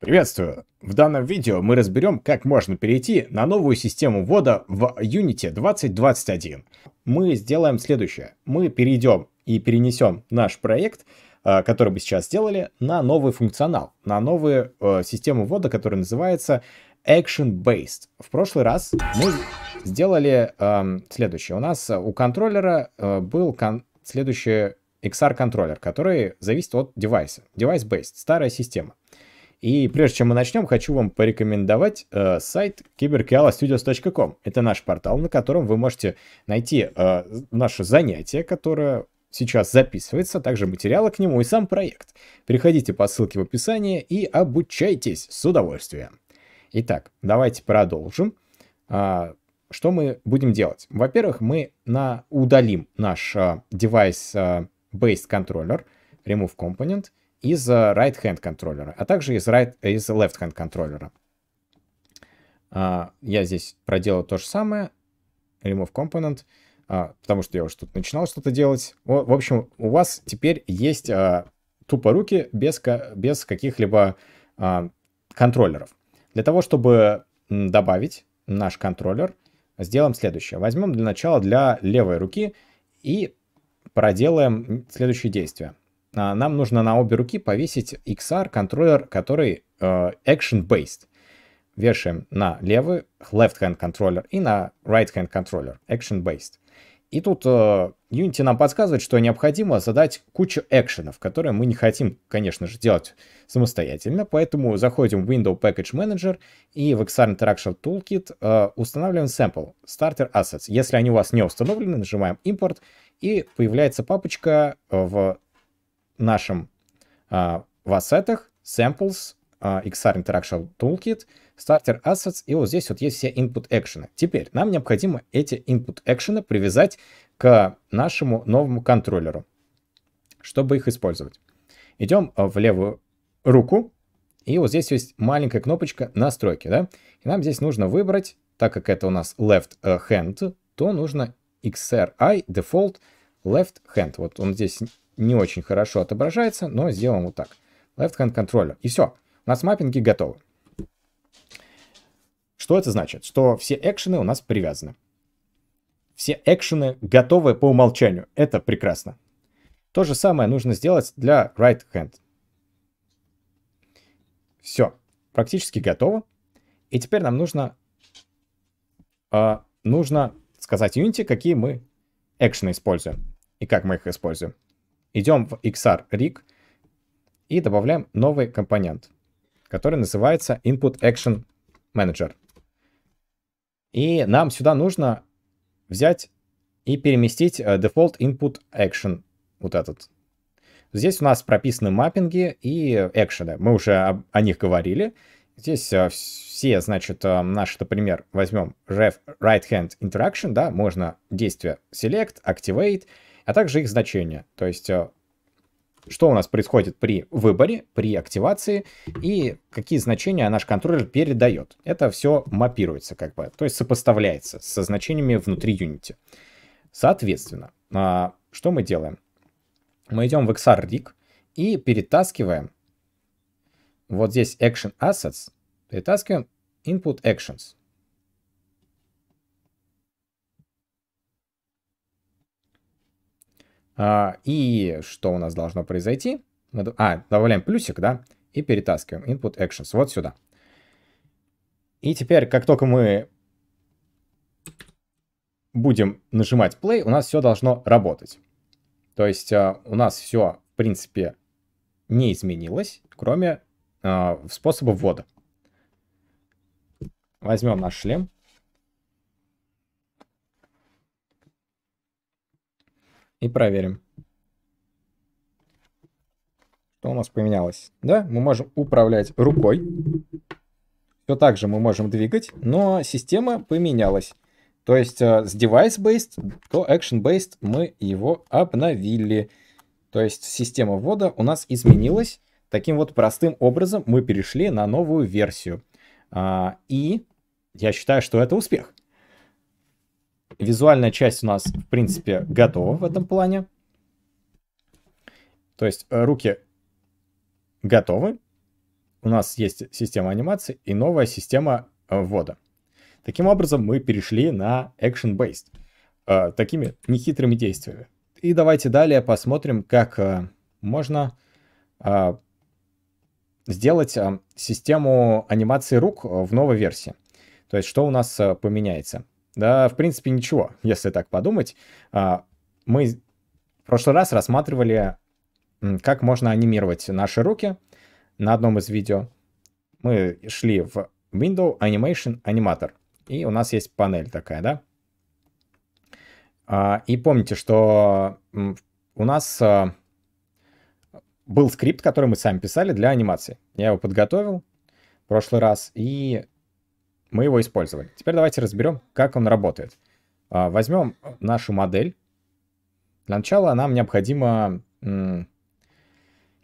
Приветствую! В данном видео мы разберем, как можно перейти на новую систему ввода в Unity 2021. Мы сделаем следующее. Мы перейдем и перенесем наш проект, э, который мы сейчас сделали, на новый функционал, на новую э, систему ввода, которая называется Action-Based. В прошлый раз мы сделали эм, следующее. У нас э, у контроллера был кон следующий XR-контроллер, который зависит от девайса. Device-based, старая система. И прежде чем мы начнем, хочу вам порекомендовать э, сайт cyberkialastudios.com. Это наш портал, на котором вы можете найти э, наше занятие, которое сейчас записывается, также материалы к нему и сам проект. Переходите по ссылке в описании и обучайтесь с удовольствием. Итак, давайте продолжим. А, что мы будем делать? Во-первых, мы на, удалим наш а, девайс а, Based Controller, Remove Component, из э, right-hand контроллера, а также из, right, э, из left-hand контроллера. А, я здесь проделал то же самое, remove component, а, потому что я уже тут начинал что-то делать. В общем, у вас теперь есть а, тупо руки без, без каких-либо контроллеров. Для того, чтобы добавить наш контроллер, сделаем следующее. Возьмем для начала для левой руки и проделаем следующее действие. А, нам нужно на обе руки повесить XR контроллер, который э, action-based. Вешаем на левый left-hand контроллер и на right-hand контроллер, action-based. И тут э, Unity нам подсказывает, что необходимо задать кучу экшенов, которые мы не хотим, конечно же, делать самостоятельно. Поэтому заходим в Window Package Manager и в XR Interaction Toolkit э, устанавливаем sample, Starter Assets. Если они у вас не установлены, нажимаем Import, и появляется папочка в нашем а, в ассетах samples, а, XR Interaction Toolkit, Starter Assets, и вот здесь вот есть все input экшены. Теперь нам необходимо эти input экшены привязать к нашему новому контроллеру, чтобы их использовать. Идем а, в левую руку, и вот здесь есть маленькая кнопочка настройки, да? И нам здесь нужно выбрать, так как это у нас left э, hand, то нужно XRI default left hand. Вот он здесь не очень хорошо отображается, но сделаем вот так. Left hand controller. И все. У нас маппинги готовы. Что это значит? Что все экшены у нас привязаны. Все экшены готовы по умолчанию. Это прекрасно. То же самое нужно сделать для right hand. Все, практически готово. И теперь нам нужно, э, нужно сказать Unity, какие мы экшены используем и как мы их используем. Идем в XR Rig и добавляем новый компонент, который называется Input Action Manager. И нам сюда нужно взять и переместить Default э, Input Action, вот этот. Здесь у нас прописаны маппинги и экшены. Мы уже об, о них говорили. Здесь э, все, значит, э, наши, например, возьмем ref right hand interaction, да, можно действие select, activate, а также их значения. То есть, э, что у нас происходит при выборе, при активации и какие значения наш контроллер передает. Это все мапируется как бы, то есть сопоставляется со значениями внутри Unity. Соответственно, а, что мы делаем? Мы идем в XR-Rig и перетаскиваем вот здесь Action Assets, перетаскиваем Input Actions. А, и что у нас должно произойти? А, добавляем плюсик, да, и перетаскиваем input actions вот сюда. И теперь, как только мы будем нажимать play, у нас все должно работать. То есть а, у нас все, в принципе, не изменилось, кроме а, способа ввода. Возьмем наш шлем. и проверим. Что у нас поменялось? Да, мы можем управлять рукой. Все так же мы можем двигать, но система поменялась. То есть э, с device-based то action-based мы его обновили. То есть система ввода у нас изменилась. Таким вот простым образом мы перешли на новую версию. А, и я считаю, что это успех визуальная часть у нас, в принципе, готова в этом плане. То есть э, руки готовы. У нас есть система анимации и новая система э, ввода. Таким образом, мы перешли на action-based. Э, такими нехитрыми действиями. И давайте далее посмотрим, как можно сделать систему анимации рук в новой версии. То есть, что у нас поменяется. Да, в принципе, ничего, если так подумать. А, мы в прошлый раз рассматривали, как можно анимировать наши руки на одном из видео. Мы шли в Window Animation Animator. И у нас есть панель такая, да? А, и помните, что у нас а, был скрипт, который мы сами писали для анимации. Я его подготовил в прошлый раз, и мы его использовали. Теперь давайте разберем, как он работает. А, возьмем нашу модель. Для начала нам необходимо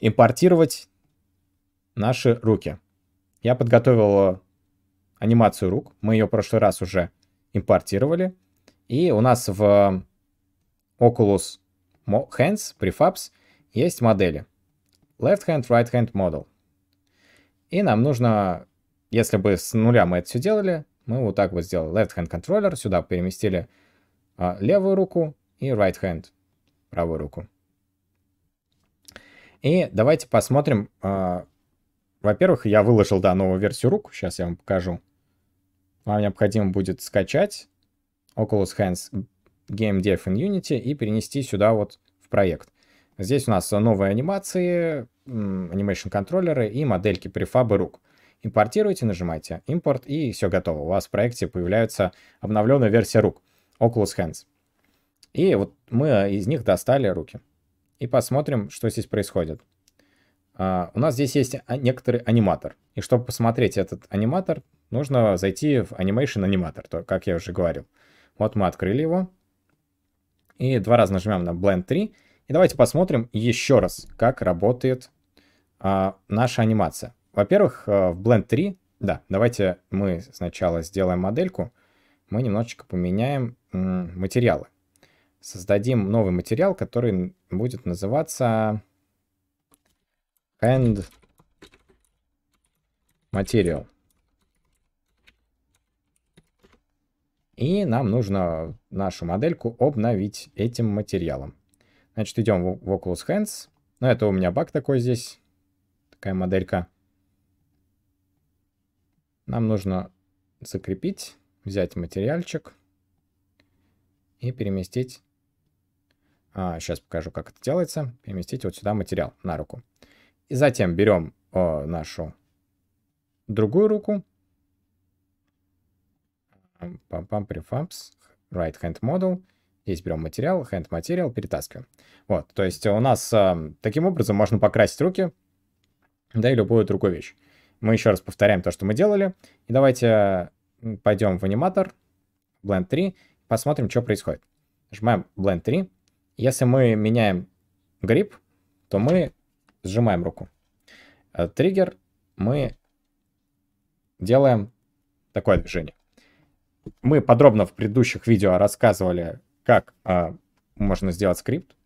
импортировать наши руки. Я подготовил э, анимацию рук. Мы ее в прошлый раз уже импортировали. И у нас в Oculus Hands Prefabs есть модели. Left Hand, Right Hand Model. И нам нужно если бы с нуля мы это все делали, мы вот так вот сделали left hand controller, сюда переместили а, левую руку и right hand, правую руку. И давайте посмотрим. А, во-первых, я выложил, да, новую версию рук. Сейчас я вам покажу. Вам необходимо будет скачать Oculus Hands Game Dev in Unity и перенести сюда вот в проект. Здесь у нас новые анимации, анимейшн контроллеры и модельки префабы рук импортируете, нажимаете импорт, и все готово. У вас в проекте появляется обновленная версия рук, Oculus Hands. И вот мы э, из них достали руки. И посмотрим, что здесь происходит. А, у нас здесь есть а, некоторый аниматор. И чтобы посмотреть этот аниматор, нужно зайти в Animation Animator, то, как я уже говорил. Вот мы открыли его. И два раза нажмем на Blend 3. И давайте посмотрим еще раз, как работает а, наша анимация. Во-первых, э, в Blend 3, да, давайте мы сначала сделаем модельку, мы немножечко поменяем материалы. Создадим новый материал, который будет называться Hand Material. И нам нужно нашу модельку обновить этим материалом. Значит, идем в Oculus Hands. Ну, это у меня баг такой здесь. Такая моделька. Нам нужно закрепить, взять материальчик и переместить. А, сейчас покажу, как это делается. Переместить вот сюда материал на руку. И затем берем о, нашу другую руку. Пам-пам, префабс, right hand model. Здесь берем материал, hand material, перетаскиваем. Вот, то есть у нас э, таким образом можно покрасить руки, да, и любую другую вещь. Мы еще раз повторяем то, что мы делали. И давайте пойдем в аниматор, Blend 3, посмотрим, что происходит. Нажимаем Blend 3. Если мы меняем грипп, то мы сжимаем руку. Э, триггер мы делаем такое движение. Мы подробно в предыдущих видео рассказывали, как э, можно сделать скрипт.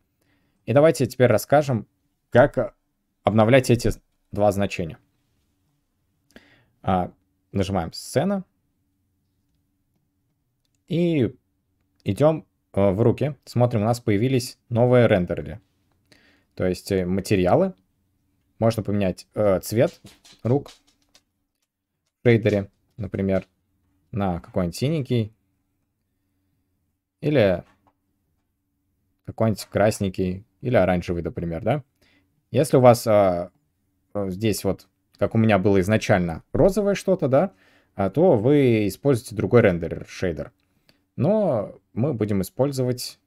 И давайте теперь расскажем, как обновлять эти два значения. А, нажимаем «Сцена». И идем э, в руки. Смотрим, у нас появились новые рендеры То есть э, материалы. Можно поменять э, цвет рук в шейдере, например, на какой-нибудь синенький. Или какой-нибудь красненький. Или оранжевый, например, да? Если у вас э, э здесь вот как у меня было изначально розовое что-то, да, а, то вы используете другой рендерер, шейдер. Но мы будем использовать...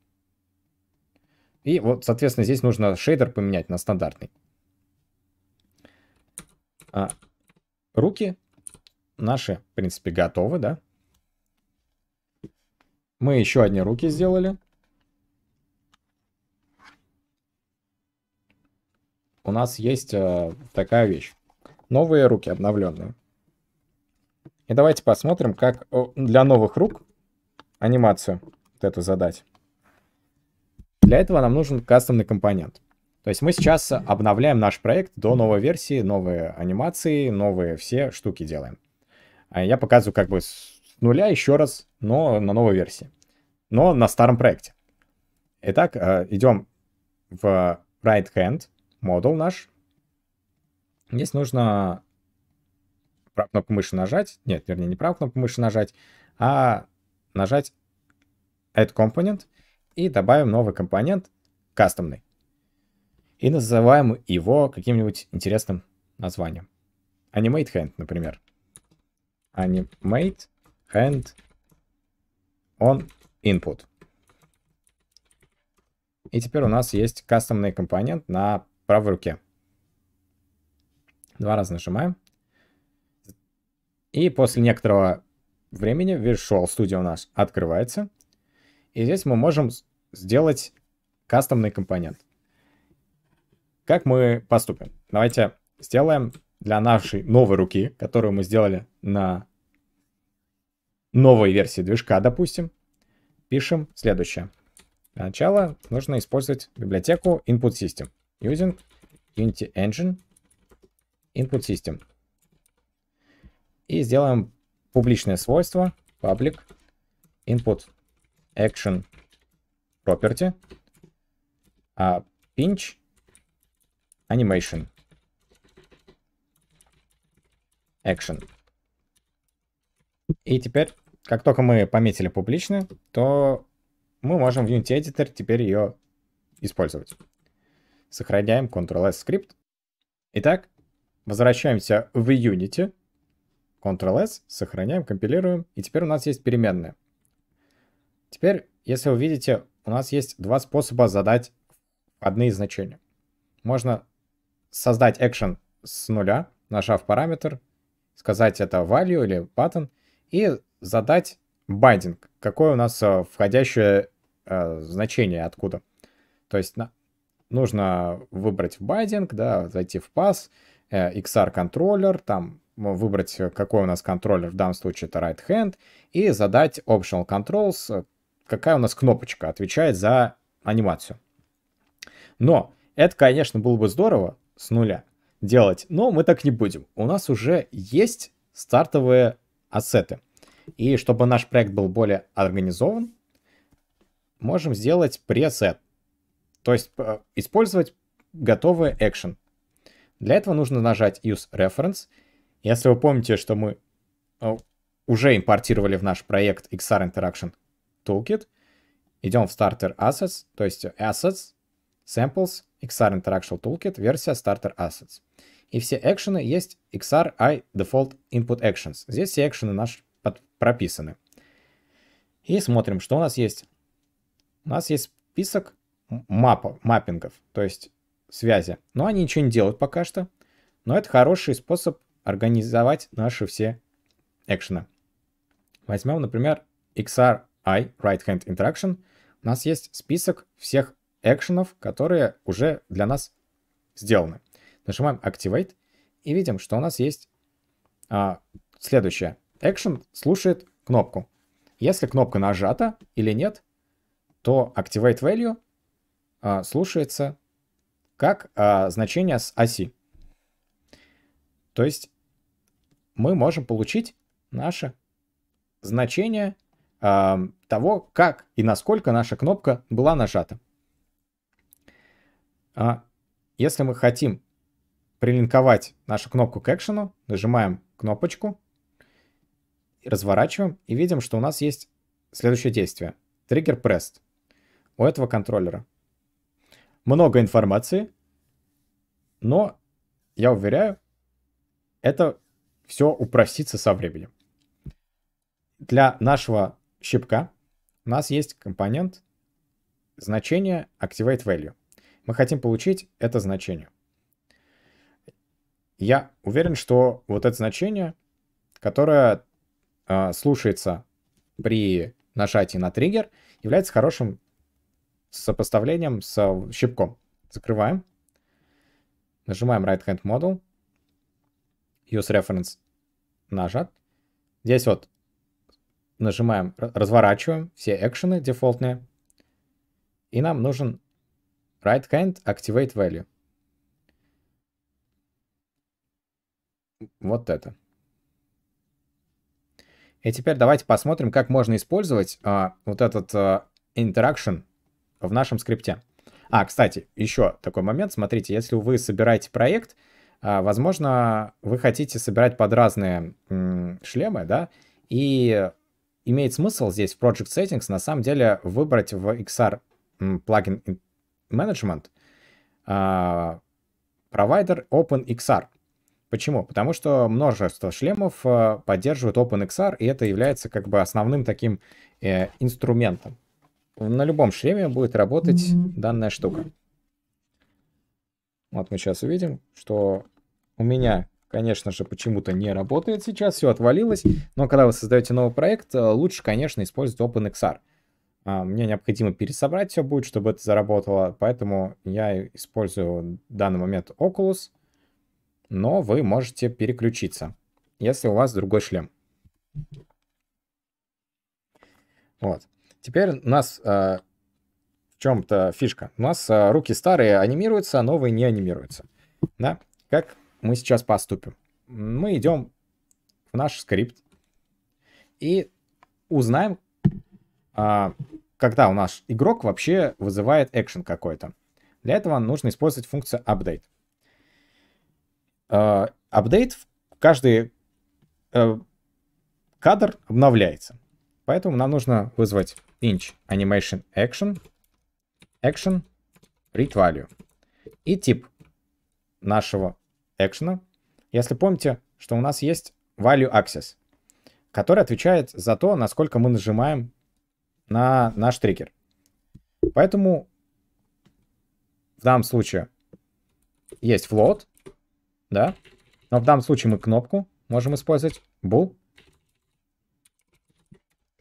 И вот, соответственно, здесь нужно шейдер поменять на стандартный. А, руки наши, в принципе, готовы, да? Мы еще одни руки сделали. У нас есть э, такая вещь новые руки обновленные. И давайте посмотрим, как для новых рук анимацию вот эту задать. Для этого нам нужен кастомный компонент. То есть мы сейчас обновляем наш проект до новой версии, новые анимации, новые все штуки делаем. А я показываю как бы с нуля еще раз, но на новой версии. Но на старом проекте. Итак, э, идем в right hand, модул наш, Здесь нужно правую кнопку мыши нажать. Нет, вернее, не правую кнопку мыши нажать, а нажать Add Component и добавим новый компонент, кастомный. И называем его каким-нибудь интересным названием. Animate Hand, например. Animate Hand on Input. И теперь у нас есть кастомный компонент на правой руке. Два раза нажимаем. И после некоторого времени Visual Studio нас открывается. И здесь мы можем сделать кастомный компонент. Как мы поступим? Давайте сделаем для нашей новой руки, которую мы сделали на новой версии движка, допустим, пишем следующее. Для начала нужно использовать библиотеку input system using Unity Engine input system. И сделаем публичное свойство public input action property а pinch animation action. И теперь, как только мы пометили публично, то мы можем в Unity Editor теперь ее использовать. Сохраняем Ctrl-S скрипт. Итак, Возвращаемся в Unity. Ctrl-S, сохраняем, компилируем. И теперь у нас есть переменная. Теперь, если вы видите, у нас есть два способа задать одни значения. Можно создать action с нуля, нажав параметр, сказать это value или button, и задать binding, какое у нас э, входящее э, значение откуда. То есть на, нужно выбрать binding, да, зайти в pass, Э, XR-контроллер, там выбрать, э, какой у нас контроллер, в данном случае это right hand, и задать optional controls, э, какая у нас кнопочка отвечает за анимацию. Но это, конечно, было бы здорово с нуля делать, но мы так не будем. У нас уже есть стартовые ассеты. И чтобы наш проект был более организован, можем сделать пресет. То есть использовать готовый экшен. Для этого нужно нажать Use Reference. Если вы помните, что мы э, уже импортировали в наш проект XR Interaction Toolkit, идем в Starter Assets, то есть Assets, Samples, XR Interaction Toolkit, версия Starter Assets. И все экшены есть XR I Default Input Actions. Здесь все экшены наши прописаны. И смотрим, что у нас есть. У нас есть список мапа, маппингов. То есть связи. Но они ничего не делают пока что. Но это хороший способ организовать наши все экшены. Возьмем, например, XRI, Right Hand Interaction. У нас есть список всех экшенов, которые уже для нас сделаны. Нажимаем Activate и видим, что у нас есть а, следующее. Action слушает кнопку. Если кнопка нажата или нет, то Activate Value а, слушается как а, значение с оси. То есть мы можем получить наше значение а, того, как и насколько наша кнопка была нажата. А, если мы хотим прилинковать нашу кнопку к экшену, нажимаем кнопочку, разворачиваем и видим, что у нас есть следующее действие. Триггер pressed у этого контроллера много информации, но, я уверяю, это все упростится со временем. Для нашего щипка у нас есть компонент значение activate value. Мы хотим получить это значение. Я уверен, что вот это значение, которое э, слушается при нажатии на триггер, является хорошим с сопоставлением с щипком. Закрываем. Нажимаем Right Hand Model. Use Reference нажат. Здесь вот нажимаем, разворачиваем все экшены дефолтные. И нам нужен Right Hand Activate Value. Вот это. И теперь давайте посмотрим, как можно использовать а, вот этот а, interaction в нашем скрипте. А, кстати, еще такой момент. Смотрите, если вы собираете проект, а, возможно, вы хотите собирать под разные шлемы, да, и имеет смысл здесь в Project Settings на самом деле выбрать в XR Plugin Management провайдер OpenXR. Почему? Потому что множество шлемов э, поддерживают OpenXR, и это является как бы основным таким э, инструментом на любом шлеме будет работать данная штука. Вот мы сейчас увидим, что у меня, конечно же, почему-то не работает сейчас, все отвалилось. Но когда вы создаете новый проект, э, лучше, конечно, использовать OpenXR. А, мне необходимо пересобрать все будет, чтобы это заработало, поэтому я использую в данный момент Oculus, но вы можете переключиться, если у вас другой шлем. Вот. Теперь у нас э, в чем-то фишка. У нас э, руки старые анимируются, а новые не анимируются. Да? Как мы сейчас поступим? Мы идем в наш скрипт и узнаем, э, когда у нас игрок вообще вызывает экшен какой-то. Для этого нужно использовать функцию update. Э, update каждый э, кадр обновляется. Поэтому нам нужно вызвать inch animation action, action read value. И тип нашего экшена. Если помните, что у нас есть value axis, который отвечает за то, насколько мы нажимаем на наш триггер. Поэтому в данном случае есть float, да, но в данном случае мы кнопку можем использовать bool,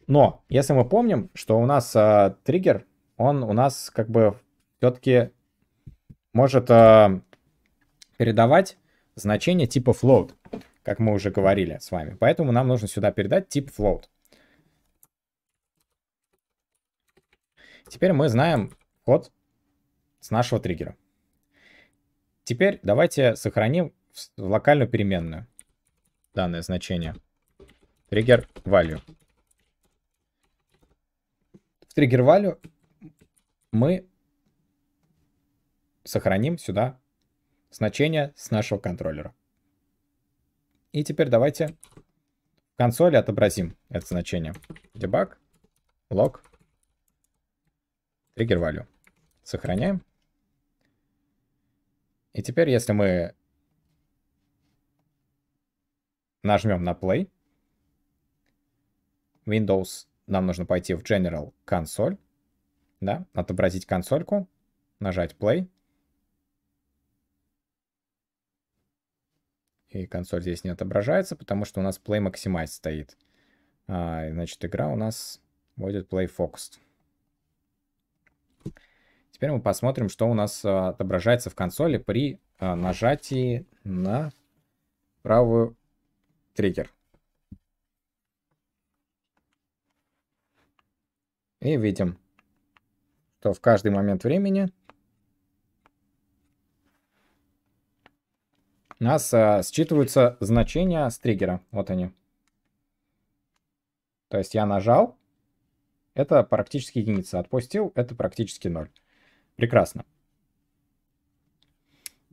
но, если мы помним, что у нас э, триггер, он у нас как бы все-таки может э, передавать значение типа float, как мы уже говорили с вами. Поэтому нам нужно сюда передать тип float. Теперь мы знаем код с нашего триггера. Теперь давайте сохраним в локальную переменную данное значение. триггер value в триггер value мы сохраним сюда значение с нашего контроллера. И теперь давайте в консоли отобразим это значение. Debug, log, trigger value. Сохраняем. И теперь, если мы нажмем на play, Windows нам нужно пойти в General консоль, да, отобразить консольку, нажать Play. И консоль здесь не отображается, потому что у нас Play Maximize стоит. А, значит, игра у нас будет Play Focused. Теперь мы посмотрим, что у нас а, отображается в консоли при а, нажатии на правую триггер. И видим, что в каждый момент времени у нас э, считываются значения с триггера. Вот они. То есть я нажал, это практически единица. Отпустил, это практически ноль. Прекрасно.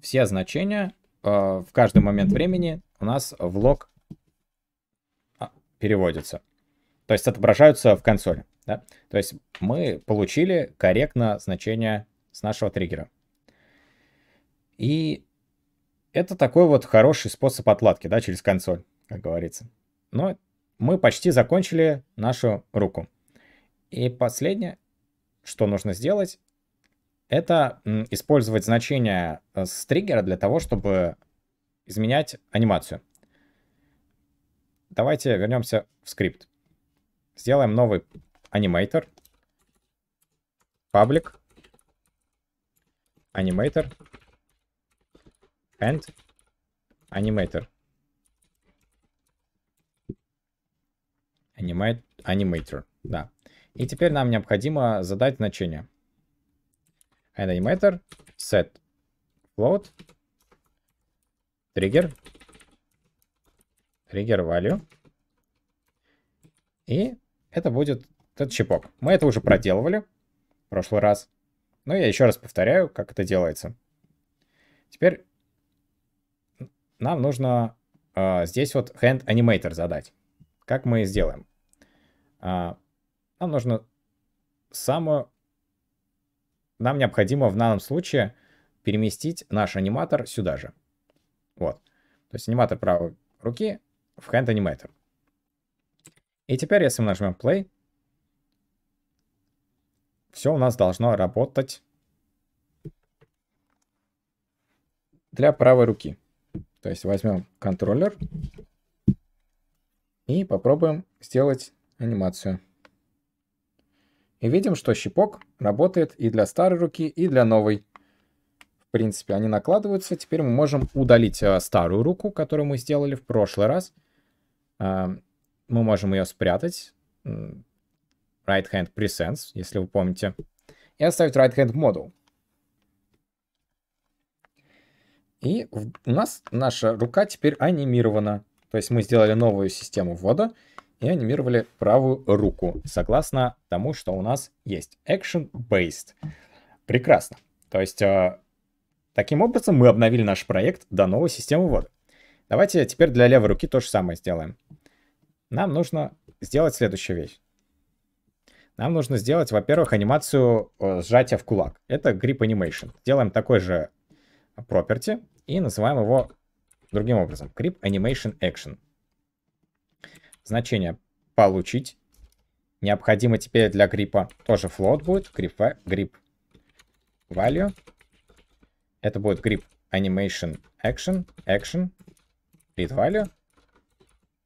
Все значения э, в каждый момент времени у нас в лог а, переводятся. То есть отображаются в консоли. Да? То есть мы получили корректно значение с нашего триггера. И это такой вот хороший способ отладки, да, через консоль, как говорится. Но мы почти закончили нашу руку. И последнее, что нужно сделать, это использовать значение э, с триггера для того, чтобы изменять анимацию. Давайте вернемся в скрипт. Сделаем новый Animator. Public. Animator. And Animator. Animate, animator, да. И теперь нам необходимо задать значение. And animator set float trigger trigger value. И это будет это чепок. Мы это уже проделывали в прошлый раз. Но я еще раз повторяю, как это делается. Теперь нам нужно э, здесь вот hand animator задать. Как мы сделаем? Э, нам нужно самую... Нам необходимо в данном случае переместить наш аниматор сюда же. Вот. То есть аниматор правой руки в hand animator. И теперь, если мы нажмем play, все у нас должно работать для правой руки. То есть возьмем контроллер и попробуем сделать анимацию. И видим, что щипок работает и для старой руки, и для новой. В принципе, они накладываются. Теперь мы можем удалить э, старую руку, которую мы сделали в прошлый раз. Э, мы можем ее спрятать right hand presence, если вы помните, и оставить right hand model. И у нас наша рука теперь анимирована. То есть мы сделали новую систему ввода и анимировали правую руку, согласно тому, что у нас есть. Action-based. Прекрасно. То есть э, таким образом мы обновили наш проект до новой системы ввода. Давайте теперь для левой руки то же самое сделаем. Нам нужно сделать следующую вещь. Нам нужно сделать, во-первых, анимацию э, сжатия в кулак. Это Grip Animation. Делаем такой же property и называем его другим образом. Grip Animation Action. Значение получить. Необходимо теперь для гриппа тоже float будет. Grip, grip value. Это будет grip animation action, action, read value.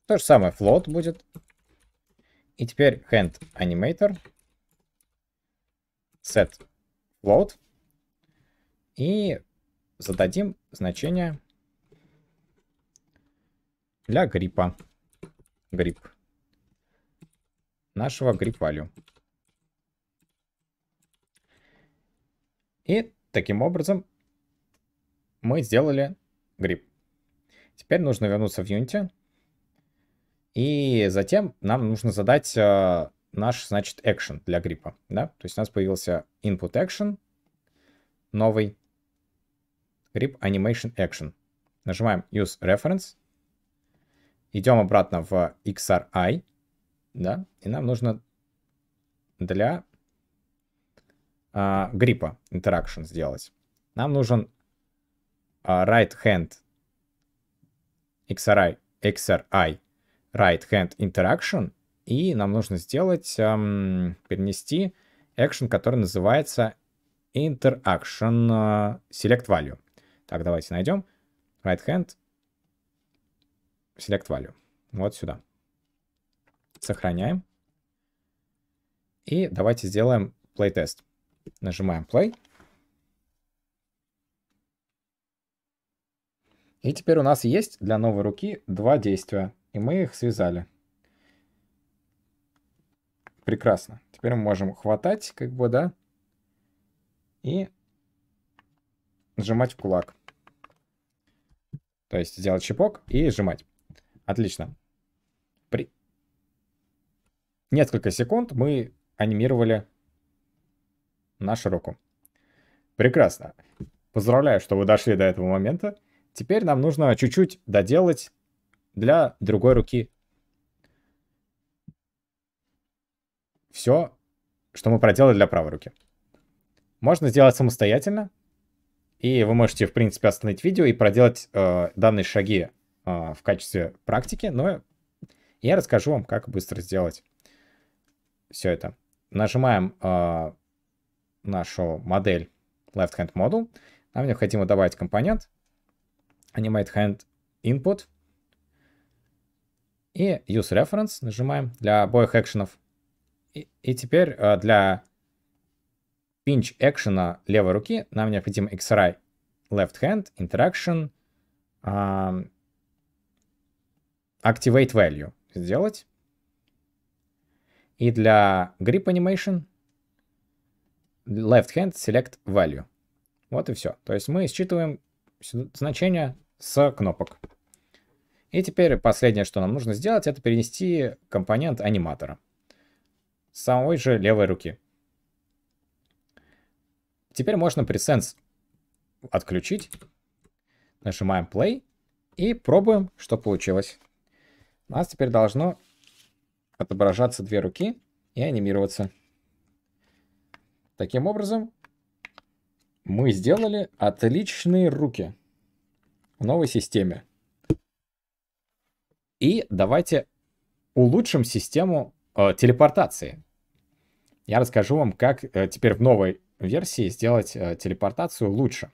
То же самое float будет. И теперь hand animator set float и зададим значение для гриппа. Грипп. Нашего грипп value. И таким образом мы сделали грипп. Теперь нужно вернуться в Unity и затем нам нужно задать э, наш, значит, action для гриппа, да? То есть у нас появился input action, новый grip animation action. Нажимаем use reference, идем обратно в XRI, да? И нам нужно для э, гриппа interaction сделать. Нам нужен э, right hand XRI, XRI right hand interaction, и нам нужно сделать, эм, перенести action, который называется interaction а, select value. Так, давайте найдем right hand select value. Вот сюда. Сохраняем. И давайте сделаем play тест. Нажимаем play. И теперь у нас есть для новой руки два действия. И мы их связали. Прекрасно. Теперь мы можем хватать, как бы, да, и сжимать в кулак. То есть сделать щипок и сжимать. Отлично. При несколько секунд мы анимировали нашу руку. Прекрасно. Поздравляю, что вы дошли до этого момента. Теперь нам нужно чуть-чуть доделать для другой руки. Все, что мы проделали для правой руки. Можно сделать самостоятельно, и вы можете, в принципе, остановить видео и проделать э, данные шаги э, в качестве практики, но я расскажу вам, как быстро сделать все это. Нажимаем э, нашу модель Left Hand Model. Нам необходимо добавить компонент Animate Hand Input и Use Reference нажимаем для обоих экшенов. И, и теперь э, для pinch экшена левой руки нам необходим XRI left hand, interaction, э, activate value сделать. И для grip animation left hand select value. Вот и все. То есть мы считываем значение с кнопок. И теперь последнее, что нам нужно сделать, это перенести компонент аниматора с самой же левой руки. Теперь можно Presence отключить. Нажимаем Play и пробуем, что получилось. У нас теперь должно отображаться две руки и анимироваться. Таким образом, мы сделали отличные руки в новой системе. И давайте улучшим систему э, телепортации. Я расскажу вам, как э, теперь в новой версии сделать э, телепортацию лучше.